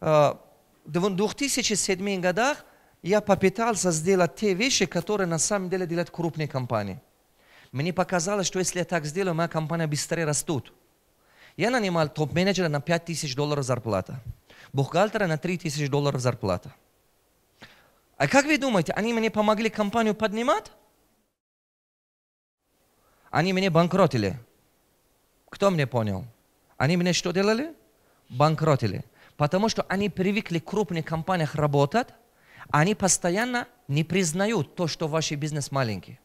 Э, в 2007 годах я попытался сделать те вещи, которые на самом деле делают крупные компании. Мне показалось, что если я так сделаю, моя компания быстрее растут. Я нанимал топ-менеджера на 5 тысяч долларов зарплата, бухгалтера на 3 тысячи долларов зарплата. А как вы думаете, они мне помогли компанию поднимать? Они меня банкротили. Кто мне понял? Они меня что делали? Банкротили. Потому что они привыкли в крупных компаниях работать, они постоянно не признают то, что ваш бизнес маленький.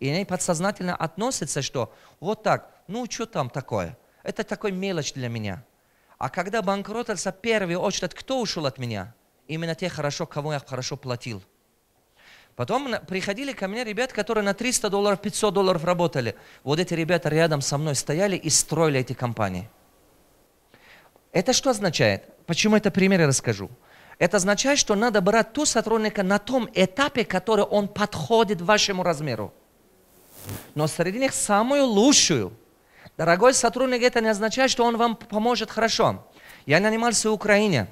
И они подсознательно относятся, что вот так, ну что там такое? Это такой мелочь для меня. А когда банкротился, первый, очередь, кто ушел от меня? Именно те хорошо, кого я хорошо платил. Потом приходили ко мне ребят, которые на 300 долларов, 500 долларов работали. Вот эти ребята рядом со мной стояли и строили эти компании. Это что означает? Почему это пример я расскажу? Это означает, что надо брать ту сотрудника на том этапе, который он подходит вашему размеру. Но среди них самую лучшую. Дорогой сотрудник, это не означает, что он вам поможет хорошо. Я нанимался в Украине,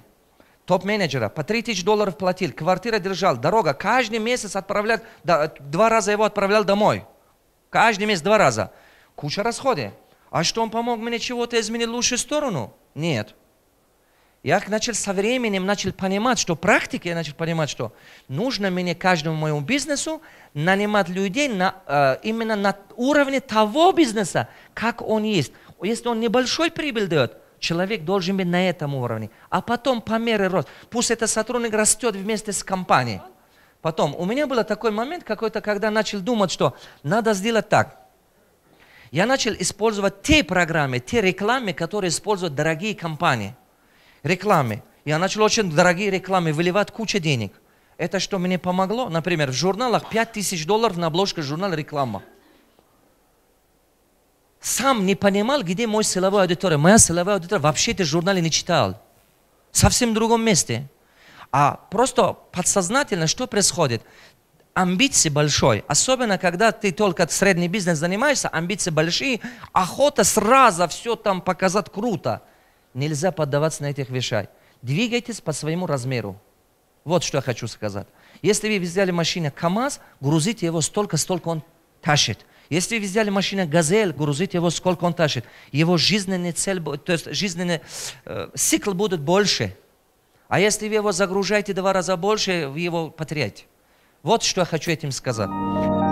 топ-менеджера, по 3000 долларов платил, квартира держал, дорога, каждый месяц отправлял, да, два раза его отправлял домой. Каждый месяц два раза. Куча расходов. А что он помог мне чего-то изменить в лучшую сторону? Нет. Я начал со временем начал понимать, что практики, я начал понимать, что нужно мне каждому моему бизнесу нанимать людей на, э, именно на уровне того бизнеса, как он есть. Если он небольшой прибыль дает, человек должен быть на этом уровне. А потом по мере роста. Пусть этот сотрудник растет вместе с компанией. Потом, у меня был такой момент какой-то, когда начал думать, что надо сделать так я начал использовать те программы, те рекламы, которые используют дорогие компании. Рекламы. Я начал очень дорогие рекламы выливать кучу денег. Это что мне помогло? Например, в журналах 5000 долларов на обложке журнала реклама. Сам не понимал, где мой силовая аудитория. Моя силовая аудитория вообще эти журналы не читал. Совсем в другом месте. А просто подсознательно что происходит? амбиции большой, особенно когда ты только средний бизнес занимаешься, амбиции большие, охота сразу все там показать круто. Нельзя поддаваться на этих вещей. Двигайтесь по своему размеру. Вот что я хочу сказать. Если вы взяли машину КАМАЗ, грузите его столько, столько он тащит. Если вы взяли машину «Газель», грузите его сколько он тащит. Его жизненный цель, то есть жизненный э, цикл будет больше. А если вы его загружаете два раза больше, вы его потеряете. Вот что я хочу этим сказать.